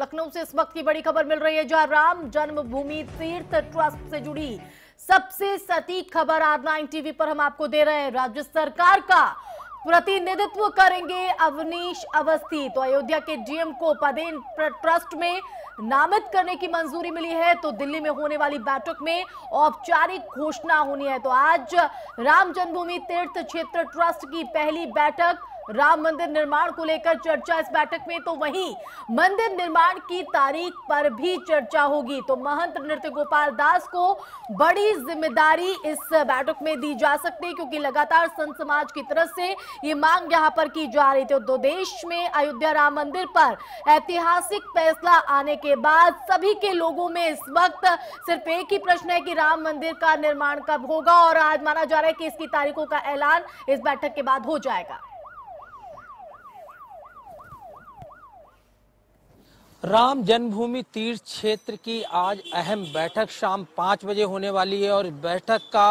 लखनऊ से इस वक्त की बड़ी खबर मिल रही है जहां राम जन्मभूमि तीर्थ ट्रस्ट से जुड़ी सबसे सटीक खबर आर नाइन टीवी पर हम आपको दे रहे हैं राज्य सरकार का प्रतिनिधित्व करेंगे अवनीश अवस्थी तो अयोध्या के डीएम को पदेन ट्रस्ट में नामित करने की मंजूरी मिली है तो दिल्ली में होने वाली बैठक में औपचारिक घोषणा होनी है तो आज राम जन्मभूमि तीर्थ क्षेत्र ट्रस्ट की पहली बैठक राम मंदिर निर्माण को लेकर चर्चा इस बैठक में तो वहीं मंदिर निर्माण की तारीख पर भी चर्चा होगी तो महंत नृत्य गोपाल दास को बड़ी जिम्मेदारी इस बैठक में दी जा सकती है क्योंकि लगातार संत समाज की तरफ से ये मांग यहाँ पर की जा रही थी तो देश में अयोध्या राम मंदिर पर ऐतिहासिक फैसला आने के बाद सभी के लोगों में इस वक्त सिर्फ एक ही प्रश्न है कि राम मंदिर का निर्माण कब होगा और आज माना जा रहा है कि इसकी तारीखों का ऐलान इस बैठक के बाद हो जाएगा राम जन्मभूमि तीर्थ क्षेत्र की आज अहम बैठक शाम पाँच बजे होने वाली है और बैठक का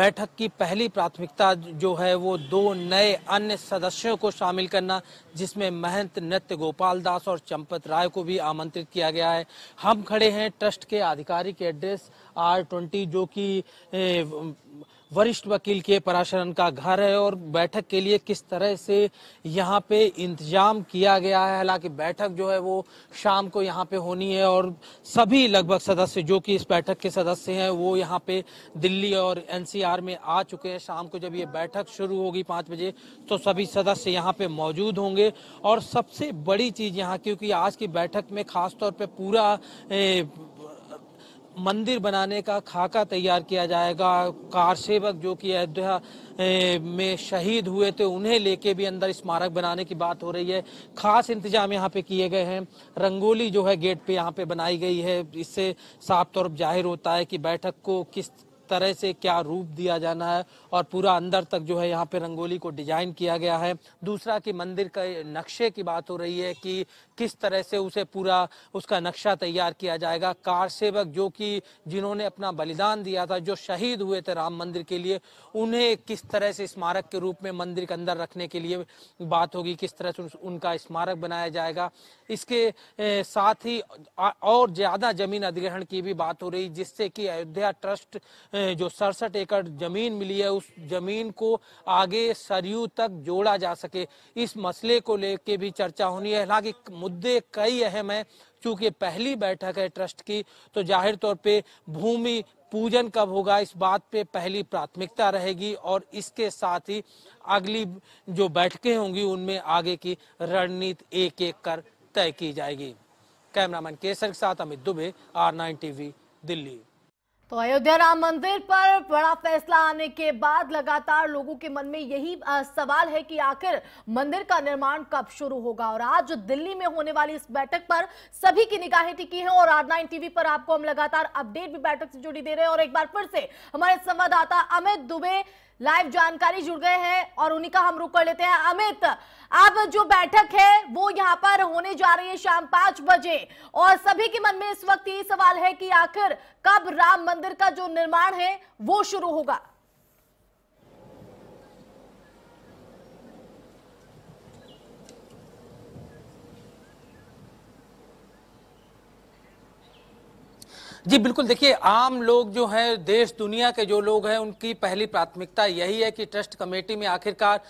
बैठक की पहली प्राथमिकता जो है वो दो नए अन्य सदस्यों को शामिल करना जिसमें महंत नृत्य गोपाल दास और चंपत राय को भी आमंत्रित किया गया है हम खड़े हैं ट्रस्ट के आधिकारिक एड्रेस आर ट्वेंटी जो कि वरिष्ठ वकील के पराशरन का घर है और बैठक के लिए किस तरह से यहाँ पे इंतजाम किया गया है हालांकि बैठक जो है वो शाम को यहाँ पे होनी है और सभी लगभग सदस्य जो कि इस बैठक के सदस्य हैं वो यहाँ पे दिल्ली और एनसीआर में आ चुके हैं शाम को जब ये बैठक शुरू होगी पाँच बजे तो सभी सदस्य यहाँ पे मौजूद होंगे और सबसे बड़ी चीज़ यहाँ क्योंकि आज की बैठक में खासतौर पर पूरा ए, मंदिर बनाने का खाका तैयार किया जाएगा कार सेवक जो कि अयोध्या में शहीद हुए थे उन्हें लेके भी अंदर स्मारक बनाने की बात हो रही है खास इंतजाम यहाँ पे किए गए हैं रंगोली जो है गेट पे यहाँ पे बनाई गई है इससे साफ तौर पर जाहिर होता है कि बैठक को किस तरह से क्या रूप दिया जाना है और पूरा अंदर तक जो है यहाँ पे रंगोली को डिजाइन किया गया है दूसरा कि मंदिर के नक्शे की बात हो रही है कि किस तरह से उसे पूरा उसका नक्शा तैयार किया जाएगा कार सेवक जो कि जिन्होंने अपना बलिदान दिया था जो शहीद हुए थे राम मंदिर के लिए उन्हें किस तरह से स्मारक के रूप में मंदिर के अंदर रखने के लिए बात होगी किस तरह से उनका स्मारक बनाया जाएगा इसके साथ ही और ज़्यादा ज़मीन अधिग्रहण की भी बात हो रही जिससे कि अयोध्या ट्रस्ट जो सड़सठ एकड़ जमीन मिली है उस जमीन को आगे सरयू तक जोड़ा जा सके इस मसले को लेके भी चर्चा होनी है हालांकि मुद्दे कई अहम हैं चूंकि पहली बैठक है ट्रस्ट की तो जाहिर तौर पे भूमि पूजन कब होगा इस बात पे पहली प्राथमिकता रहेगी और इसके साथ ही अगली जो बैठकें होंगी उनमें आगे की रणनीति एक एक कर तय की जाएगी कैमरामैन केसर के साथ Amit Dubey R nine TV Delhi तो अयोध्या राम मंदिर पर बड़ा फैसला आने के बाद लगातार लोगों के मन में यही सवाल है कि आखिर मंदिर का निर्माण कब शुरू होगा और आज दिल्ली में होने वाली इस बैठक पर सभी की निगाहें टिकी हैं और आर नाइन टीवी पर आपको हम लगातार अपडेट भी बैठक से जुड़ी दे रहे हैं और एक बार फिर से हमारे संवाददाता अमित दुबे लाइव जानकारी जुड़ गए हैं और उन्हीं का हम रुक कर लेते हैं अमित अब जो बैठक है वो यहाँ पर होने जा रही है शाम पांच बजे और सभी के मन में इस वक्त ये सवाल है कि आखिर कब राम मंदिर का जो निर्माण है वो शुरू होगा जी बिल्कुल देखिए आम लोग जो हैं देश दुनिया के जो लोग हैं उनकी पहली प्राथमिकता यही है कि ट्रस्ट कमेटी में आखिरकार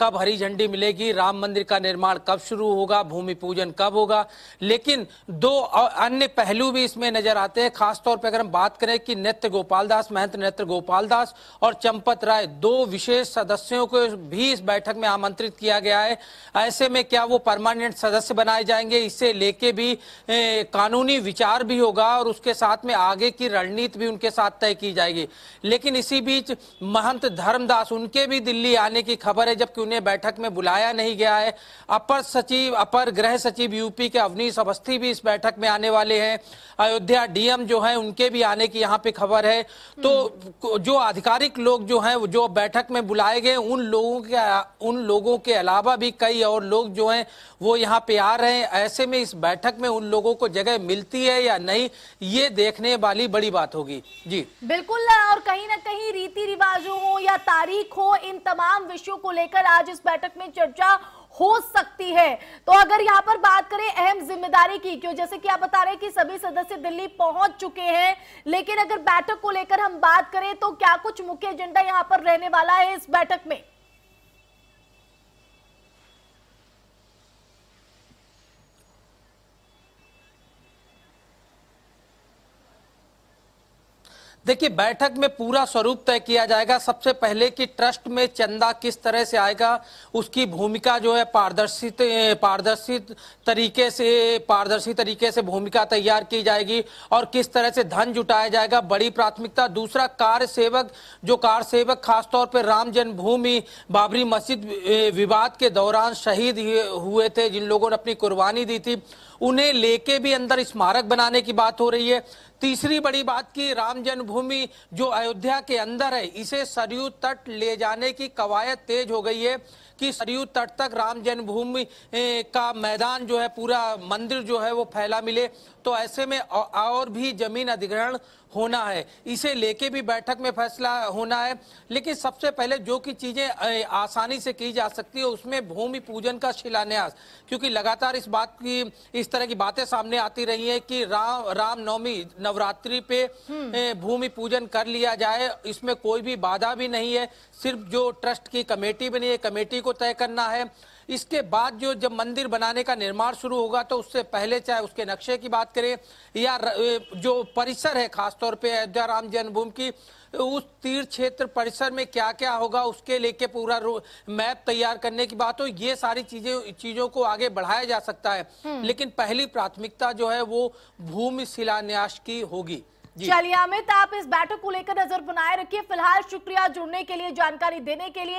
कब हरी झंडी मिलेगी राम मंदिर का निर्माण कब शुरू होगा भूमि पूजन कब होगा लेकिन दो अन्य पहलू भी इसमें नजर आते हैं खासतौर पर अगर हम बात करें कि नेत्र गोपाल दास महंत नेत्र गोपाल दास और चंपत राय दो विशेष सदस्यों को भी इस बैठक में आमंत्रित किया गया है ऐसे में क्या वो परमानेंट सदस्य बनाए जाएंगे इससे लेके भी कानूनी विचार भी होगा और उसके साथ साथ में आगे की रणनीति भी उनके साथ तय की जाएगी लेकिन इसी बीच महंत धर्मदास उनके भी दिल्ली आने की खबर है जबकि उन्हें बैठक में बुलाया नहीं गया है अपर सचिव अपर गृह सचिव यूपी के अवनीश अवस्थी भी इस बैठक में आने वाले हैं अयोध्या डीएम जो है उनके भी आने की यहाँ पे खबर है तो जो आधिकारिक लोग जो हैं जो बैठक में बुलाए गए उन लोगों के उन लोगों के अलावा भी कई और लोग जो हैं वो यहाँ पे आ रहे हैं ऐसे में इस बैठक में उन लोगों को जगह मिलती है या नहीं ये देखने वाली बड़ी बात होगी जी बिल्कुल और कहीं ना कहीं रीति रिवाजों हो या तारीख हो इन तमाम विषयों को लेकर आज इस बैठक में चर्चा हो सकती है तो अगर यहाँ पर बात करें अहम जिम्मेदारी की क्यों जैसे कि आप बता रहे हैं कि सभी सदस्य दिल्ली पहुंच चुके हैं लेकिन अगर बैठक को लेकर हम बात करें तो क्या कुछ मुख्य एजेंडा यहाँ पर रहने वाला है इस बैठक में देखिए बैठक में पूरा स्वरूप तय किया जाएगा सबसे पहले कि ट्रस्ट में चंदा किस तरह से आएगा उसकी भूमिका जो है पारदर्शी पारदर्शी तरीके से पारदर्शी तरीके से भूमिका तैयार की जाएगी और किस तरह से धन जुटाया जाएगा बड़ी प्राथमिकता दूसरा कार्य सेवक जो कार सेवक खासतौर पर राम जन्मभूमि बाबरी मस्जिद विवाद के दौरान शहीद हुए थे जिन लोगों ने अपनी कुर्बानी दी थी उन्हें लेके भी अंदर स्मारक बनाने की बात हो रही है तीसरी बड़ी बात की राम जन्मभूमि जो अयोध्या के अंदर है इसे सरयू तट ले जाने की कवायद तेज हो गई है कि सरयू तट तक राम जन्मभूमि का मैदान जो है पूरा मंदिर जो है वो फैला मिले तो ऐसे में और भी जमीन अधिग्रहण होना है इसे लेके भी बैठक में फैसला होना है लेकिन सबसे पहले जो कि चीज़ें आसानी से की जा सकती है उसमें भूमि पूजन का शिलान्यास क्योंकि लगातार इस बात की इस इस तरह की बातें सामने आती रही हैं कि राम रामनवमी नवरात्रि पे हम्म। भूमि पूजन कर लिया जाए इसमें कोई भी बाधा भी नहीं है सिर्फ जो ट्रस्ट की कमेटी बनी है कमेटी को तय करना है इसके बाद जो जब मंदिर बनाने का निर्माण शुरू होगा तो उससे पहले चाहे उसके नक्शे की बात करें या जो परिसर है खासतौर पर अयोध्या राम जन्मभूमि की उस तीर्थ क्षेत्र परिसर में क्या क्या होगा उसके लेके पूरा मैप तैयार करने की बात हो ये सारी चीजें चीजों को आगे बढ़ाया जा सकता है हम्म। लेकिन पहली प्राथमिकता जो है वो भूमि शिलान्यास की होगी चलिए अमित आप इस बैठक को लेकर नजर बनाए रखिए फिलहाल शुक्रिया जुड़ने के लिए जानकारी देने के लिए